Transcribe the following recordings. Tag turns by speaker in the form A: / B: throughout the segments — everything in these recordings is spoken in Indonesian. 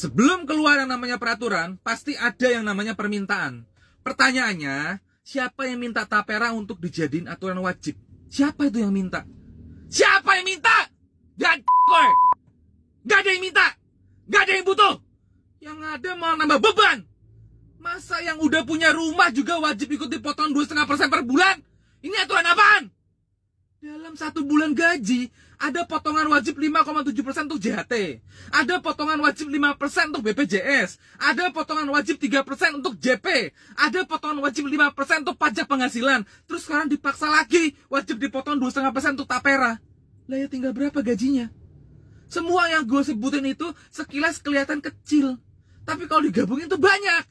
A: Sebelum keluar yang namanya peraturan, pasti ada yang namanya permintaan. Pertanyaannya, siapa yang minta tapera untuk dijadiin aturan wajib? Siapa itu yang minta? Siapa yang minta? Gak Gak ada yang minta. Gak ada yang butuh. Yang ada malah nambah beban. Masa yang udah punya rumah juga wajib ikut dipotong 2,5% per bulan? Ini aturan apaan? Dalam satu bulan gaji, ada potongan wajib 5,7% untuk JHT. Ada potongan wajib 5% untuk BPJS. Ada potongan wajib 3% untuk JP. Ada potongan wajib 5% untuk pajak penghasilan. Terus sekarang dipaksa lagi wajib dipotong 2,5% untuk tapera. Lah ya tinggal berapa gajinya? Semua yang gue sebutin itu sekilas kelihatan kecil. Tapi kalau digabungin itu banyak.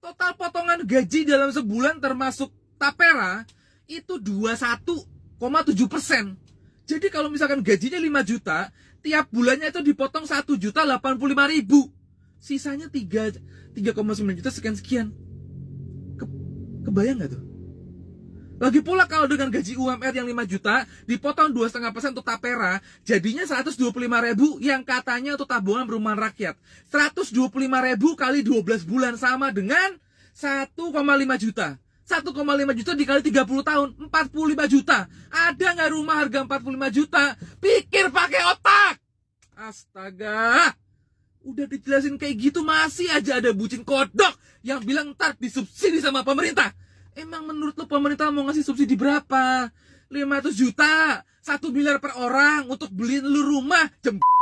A: Total potongan gaji dalam sebulan termasuk tapera itu 21,7 persen. Jadi kalau misalkan gajinya 5 juta, tiap bulannya itu dipotong 1 juta 85 ribu. Sisanya 3,9 juta sekian-sekian. Ke, kebayang nggak tuh? Lagi pula kalau dengan gaji UMR yang 5 juta, dipotong 2,5% untuk tapera, jadinya 125 ribu yang katanya untuk tabungan perumahan rakyat. 125 ribu kali 12 bulan sama dengan 1,5 juta. 1,5 juta dikali 30 tahun 45 juta Ada nggak rumah harga 45 juta Pikir pakai otak Astaga Udah dijelasin kayak gitu Masih aja ada bucin kodok Yang bilang ntar disubsidi sama pemerintah Emang menurut lo pemerintah mau ngasih subsidi berapa? 500 juta 1 miliar per orang Untuk beliin lu rumah Jembat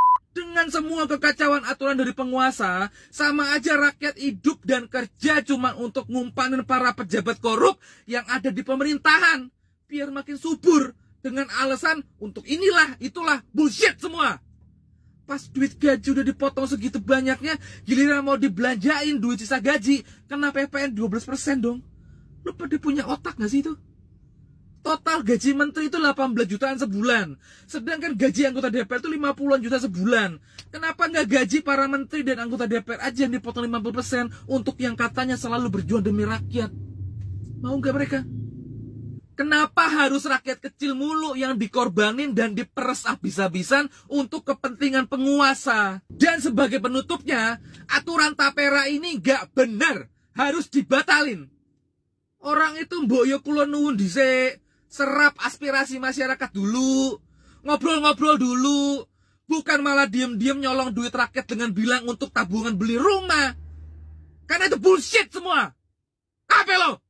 A: dengan semua kekacauan aturan dari penguasa, sama aja rakyat hidup dan kerja cuma untuk ngumpanin para pejabat korup yang ada di pemerintahan. Biar makin subur dengan alasan untuk inilah, itulah, bullshit semua. Pas duit gaji udah dipotong segitu banyaknya, giliran mau dibelanjain duit sisa gaji, kena PPN 12% dong. Lu pada punya otak gak sih itu? Total gaji menteri itu 18 jutaan sebulan. Sedangkan gaji anggota DPR itu 50-an juta sebulan. Kenapa nggak gaji para menteri dan anggota DPR aja yang dipotong 50% untuk yang katanya selalu berjuang demi rakyat? Mau nggak mereka? Kenapa harus rakyat kecil mulu yang dikorbanin dan diperes habis-habisan untuk kepentingan penguasa? Dan sebagai penutupnya, aturan tapera ini nggak benar. Harus dibatalin. Orang itu mbok yo kula nuwun disek. Serap aspirasi masyarakat dulu. Ngobrol-ngobrol dulu. Bukan malah diem-diem nyolong duit rakyat dengan bilang untuk tabungan beli rumah. Karena itu bullshit semua. Apa lo?